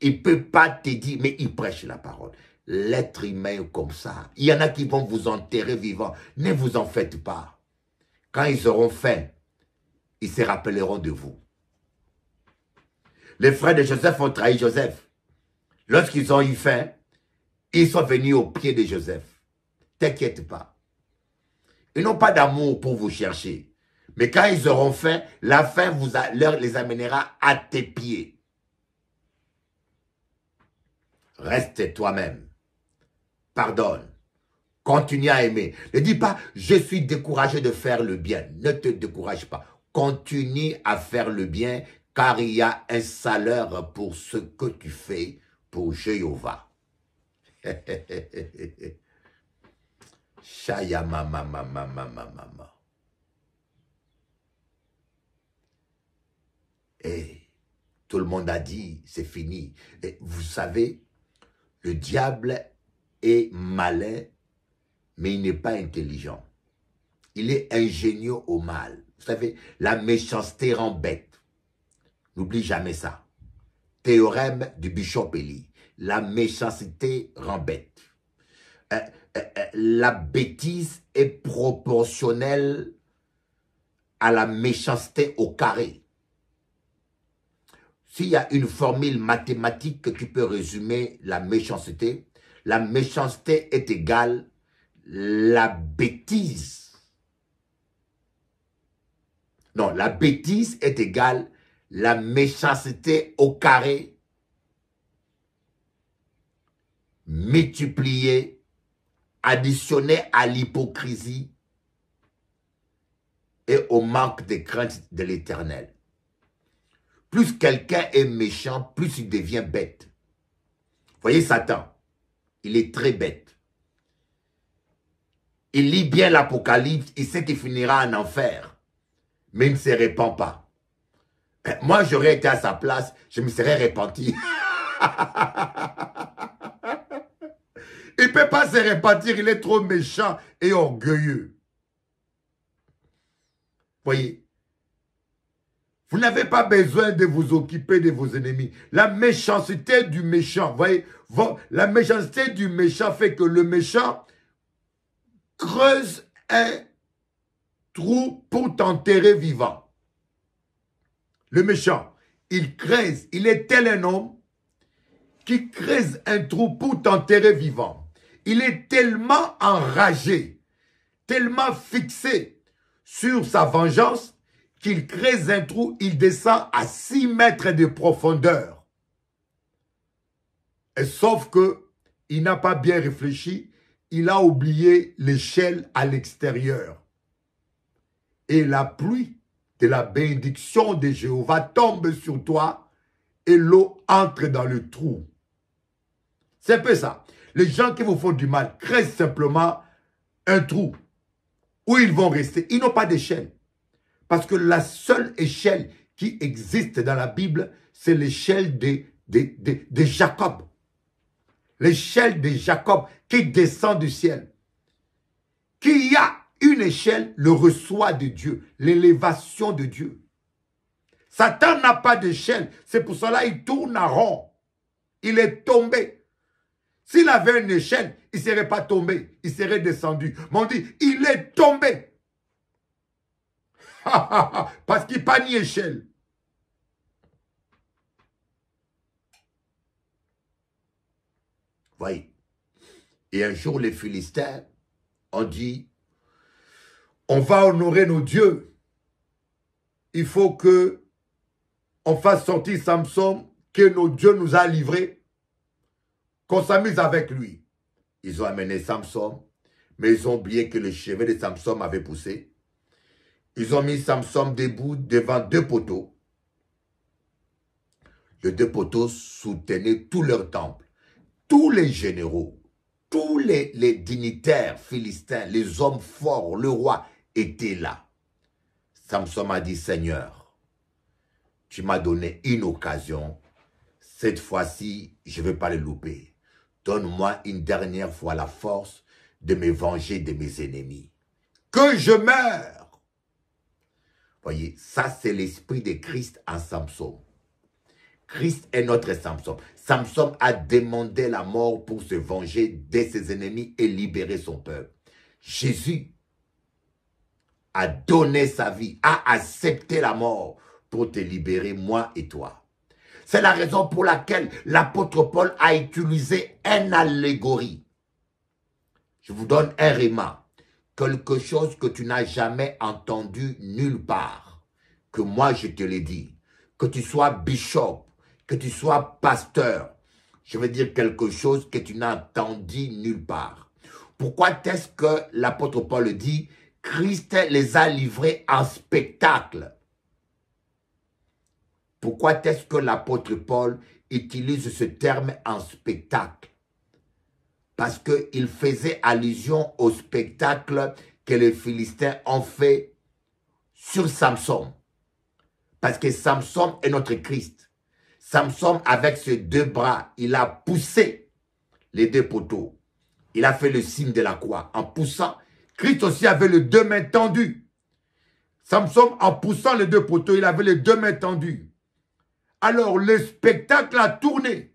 Il ne peut pas te dire, mais il prêche la parole. L'être humain comme ça. Il y en a qui vont vous enterrer vivant. Ne vous en faites pas. Quand ils auront faim, ils se rappelleront de vous. Les frères de Joseph ont trahi Joseph. Lorsqu'ils ont eu faim, ils sont venus au pied de Joseph. T'inquiète pas. Ils n'ont pas d'amour pour vous chercher. Mais quand ils auront faim, la faim vous les amènera à tes pieds. Reste toi-même. Pardonne. Continue à aimer. Ne dis pas, je suis découragé de faire le bien. Ne te décourage pas. Continue à faire le bien, car il y a un salaire pour ce que tu fais pour Jéhovah. *laughs* Chaya mama mama mama mama. Et tout le monde a dit, c'est fini. vous savez, le diable est malin, mais il n'est pas intelligent. Il est ingénieux au mal. Vous savez, la méchanceté rend bête. N'oublie jamais ça. Théorème du Bishop Eli. La méchanceté rend bête. Euh, la bêtise est proportionnelle à la méchanceté au carré. S'il y a une formule mathématique que tu peux résumer la méchanceté, la méchanceté est égale la bêtise. Non, la bêtise est égale la méchanceté au carré multipliée additionné à l'hypocrisie et au manque de crainte de l'éternel. Plus quelqu'un est méchant, plus il devient bête. Voyez Satan, il est très bête. Il lit bien l'Apocalypse, il sait qu'il finira en enfer, mais il ne se répand pas. Moi, j'aurais été à sa place, je me serais repenti. *laughs* Il ne peut pas se répandre, il est trop méchant et orgueilleux. Voyez, vous n'avez pas besoin de vous occuper de vos ennemis. La méchanceté du méchant, voyez, la méchanceté du méchant fait que le méchant creuse un trou pour t'enterrer vivant. Le méchant, il creuse, il est tel un homme qui creuse un trou pour t'enterrer vivant il est tellement enragé, tellement fixé sur sa vengeance qu'il crée un trou, il descend à 6 mètres de profondeur. Et sauf que il n'a pas bien réfléchi, il a oublié l'échelle à l'extérieur. Et la pluie de la bénédiction de Jéhovah tombe sur toi et l'eau entre dans le trou. C'est peu ça. Les gens qui vous font du mal créent simplement un trou où ils vont rester. Ils n'ont pas d'échelle. Parce que la seule échelle qui existe dans la Bible, c'est l'échelle de, Jacob. L'échelle de Jacob qui descend du ciel. Qui y a une échelle, le reçoit de Dieu, l'élévation de Dieu. Satan n'a pas d'échelle. C'est pour cela qu'il tourne à rond. Il est tombé. S'il avait une échelle, il ne serait pas tombé, il serait descendu. Mais on dit, il est tombé. *laughs* Parce qu'il n'a pas ni échelle. Voyez. Et un jour, les Philistins ont dit, on va honorer nos dieux. Il faut que on fasse sortir Samson que nos dieux nous a livrés qu'on s'amuse avec lui. Ils ont amené Samson, mais ils ont oublié que le chevet de Samson avait poussé. Ils ont mis Samson debout devant deux poteaux. Les deux poteaux soutenaient tout leur temple, tous les généraux, tous les, dignitaires philistins, les hommes forts, le roi étaient là. Samson a dit, Seigneur, tu m'as donné une occasion, cette fois-ci, je ne vais pas le louper. Donne-moi une dernière fois la force de me venger de mes ennemis. Que je meure Voyez, ça c'est l'esprit de Christ en Samson. Christ est notre Samson. Samson a demandé la mort pour se venger de ses ennemis et libérer son peuple. Jésus a donné sa vie, a accepté la mort pour te libérer, moi et toi. C'est la raison pour laquelle l'apôtre Paul a utilisé une allégorie. Je vous donne un rima. Quelque chose que tu n'as jamais entendu nulle part. Que moi, je te l'ai dit. Que tu sois bishop, que tu sois pasteur. Je veux dire quelque chose que tu n'as entendu nulle part. Pourquoi est-ce que l'apôtre Paul dit Christ les a livrés en spectacle pourquoi est-ce que l'apôtre Paul utilise ce terme en spectacle Parce qu'il faisait allusion au spectacle que les Philistins ont fait sur Samson. Parce que Samson est notre Christ. Samson, avec ses deux bras, il a poussé les deux poteaux. Il a fait le signe de la croix en poussant. Christ aussi avait les deux mains tendues. Samson, en poussant les deux poteaux, il avait les deux mains tendues. Alors le spectacle a tourné.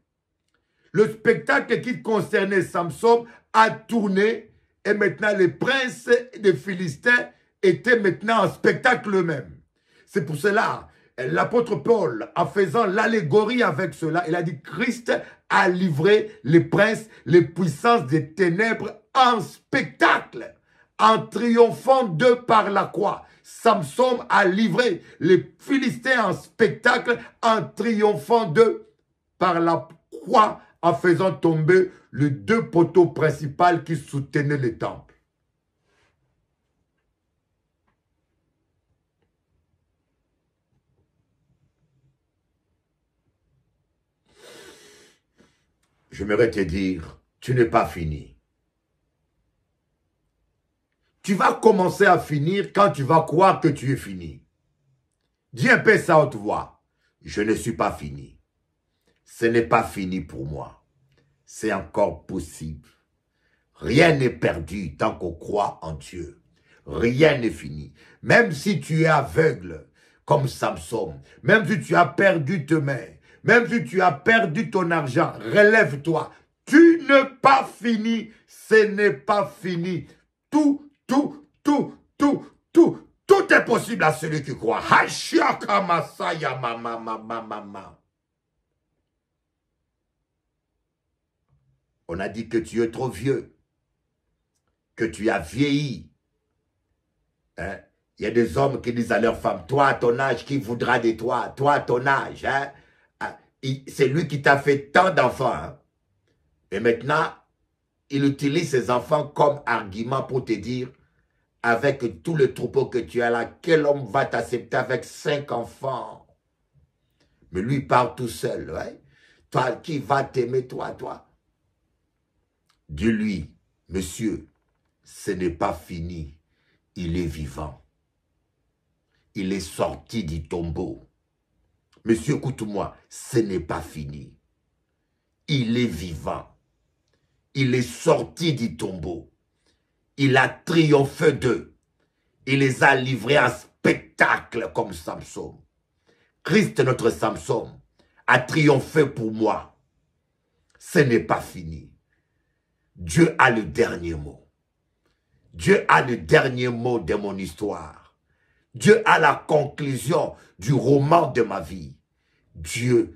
Le spectacle qui concernait Samson a tourné et maintenant les princes des Philistins étaient maintenant en spectacle eux-mêmes. C'est pour cela, l'apôtre Paul, en faisant l'allégorie avec cela, il a dit Christ a livré les princes, les puissances des ténèbres en spectacle, en triomphant d'eux par la croix. Samson a livré les Philistins en spectacle en triomphant d'eux par la croix en faisant tomber les deux poteaux principaux qui soutenaient le temple. J'aimerais te dire, tu n'es pas fini tu vas commencer à finir quand tu vas croire que tu es fini. Dis un peu ça haute voix. Je ne suis pas fini. Ce n'est pas fini pour moi. C'est encore possible. Rien n'est perdu tant qu'on croit en Dieu. Rien n'est fini. Même si tu es aveugle, comme Samson, même si tu as perdu tes mains, même si tu as perdu ton argent, relève-toi. Tu n'es pas fini. Ce n'est pas fini. Tout tout, tout, tout, tout, tout est possible à celui qui croit. On a dit que tu es trop vieux, que tu as vieilli. Hein. Il y a des hommes qui disent à leurs femmes, toi à ton âge, qui voudra de toi Toi ton âge, hein? ah, c'est lui qui t'a fait tant d'enfants. Hein. Et maintenant, il utilise ses enfants comme argument pour te dire, avec tout le troupeau que tu as là, quel homme va t'accepter avec cinq enfants Mais lui part tout seul, ouais. Toi, qui va t'aimer, toi, toi Dis-lui, monsieur, ce n'est pas fini. Il est vivant. Il est sorti du tombeau. Monsieur, écoute-moi, ce n'est pas fini. Il est vivant. Il est sorti du tombeau il a triomphé d'eux. Il les a livrés un spectacle comme Samson. Christ, notre Samson, a triomphé pour moi. Ce n'est pas fini. Dieu a le dernier mot. Dieu a le dernier mot de mon histoire. Dieu a la conclusion du roman de ma vie. Dieu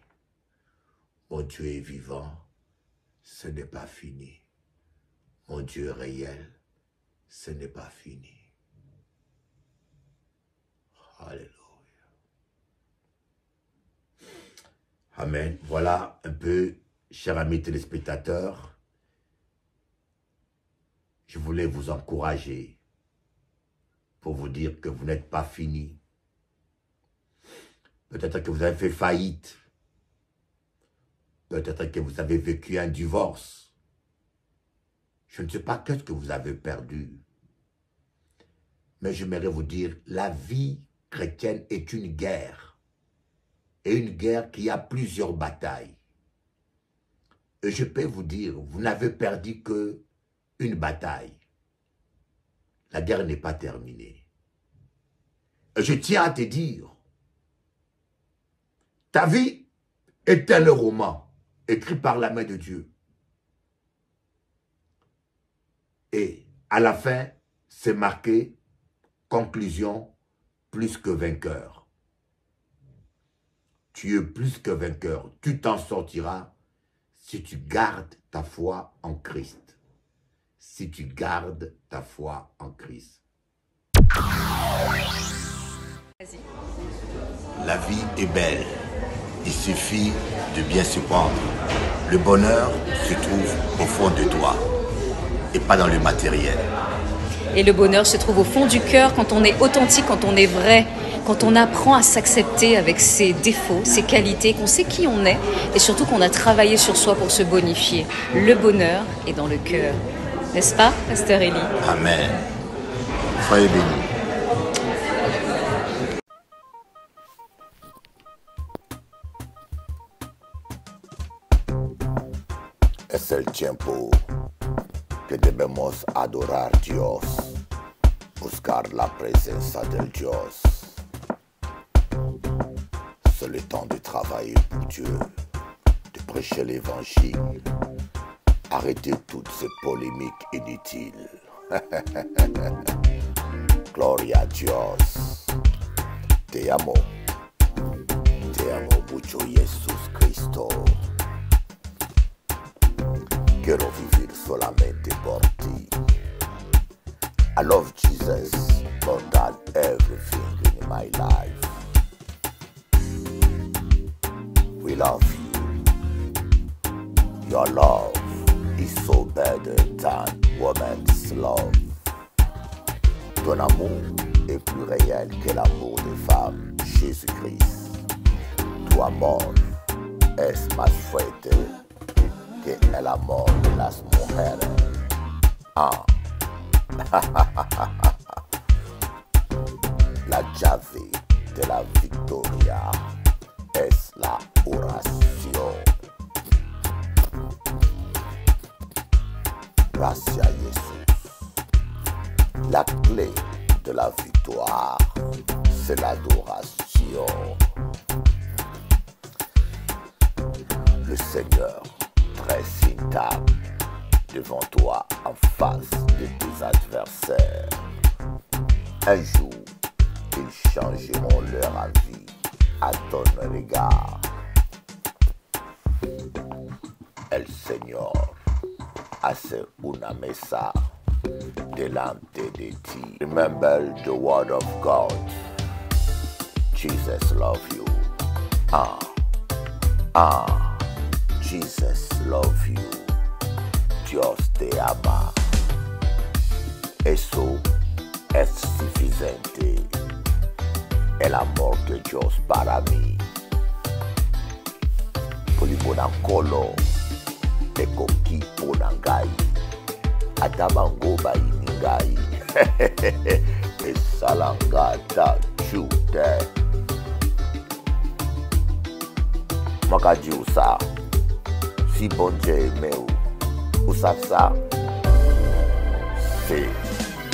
Mon Dieu est vivant, ce n'est pas fini. Mon Dieu est réel, ce n'est pas fini. Alléluia. Amen. Voilà un peu, chers amis téléspectateurs, je voulais vous encourager pour vous dire que vous n'êtes pas fini. Peut-être que vous avez fait faillite. Peut-être que vous avez vécu un divorce. Je ne sais pas qu'est-ce que vous avez perdu. Mais j'aimerais vous dire, la vie chrétienne est une guerre. Et une guerre qui a plusieurs batailles. Et je peux vous dire, vous n'avez perdu que une bataille. La guerre n'est pas terminée. je tiens à te dire, ta vie est un roman écrit par la main de Dieu. Et à la fin, c'est marqué conclusion plus que vainqueur. Tu es plus que vainqueur. Tu t'en sortiras si tu gardes ta foi en Christ. Si tu gardes ta foi en Christ. La vie est belle. Il suffit de bien se prendre. Le bonheur se trouve au fond de toi et pas dans le matériel. Et le bonheur se trouve au fond du cœur quand on est authentique, quand on est vrai, quand on apprend à s'accepter avec ses défauts, ses qualités, qu'on sait qui on est et surtout qu'on a travaillé sur soi pour se bonifier. Le bonheur est dans le cœur. N'est-ce pas, Pasteur Élie Amen. Soyez béni. C'est le tiempo que debemos adorar Dieu, buscar la présence del Dios. C'est le temps de travailler pour Dieu, de prêcher l'évangile, arrêter toutes ces polémiques inutiles. *laughs* Gloria à Dios. Te amo. Te amo mucho, Jesús Cristo quiero vivir solamente por ti. I love Jesus more than everything in my life. We love you. Your love is so better than woman's love. Ton amour est plus réel que l'amour des femmes, Jésus-Christ. Tu mort, es más fuerte que el amor de las mujeres. Ah. *laughs* la llave de la victoria Est la oración. Gracias La clé de la victoire, c'est l'adoration. Le Seigneur devant toi en face de tes adversaires. Un jour, ils changeront leur avis à ton regard. El Señor hace una mesa delante de ti. Remember the word of God. Jesus love you. Ah, ah, Jesus love you. Dios te ama. Eso é suficiente. é o amor de Dios para mim. de mí. Polibonankolo, Tekoki Ponangai, Atamangoba Iningai, *laughs* Esalangata Chute. Makajiusa, Sibonje Meu. Vous savez ça C'est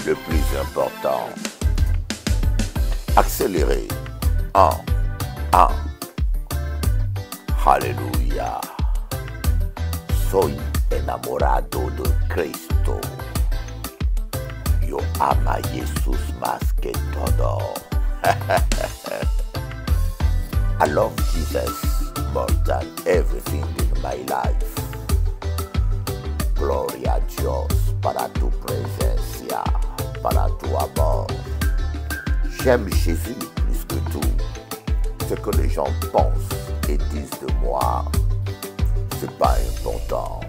le plus important. Accélérez. En, un. Alléluia. Soy enamorado de Cristo. Yo ama a Jesús más que todo. *laughs* I love Jesus more than everything in my life. Gloria a Dios para tu presencia, para tu amor. J'aime Jésus plus que tout. Ce que les gens pensent et disent de moi, c'est pas important.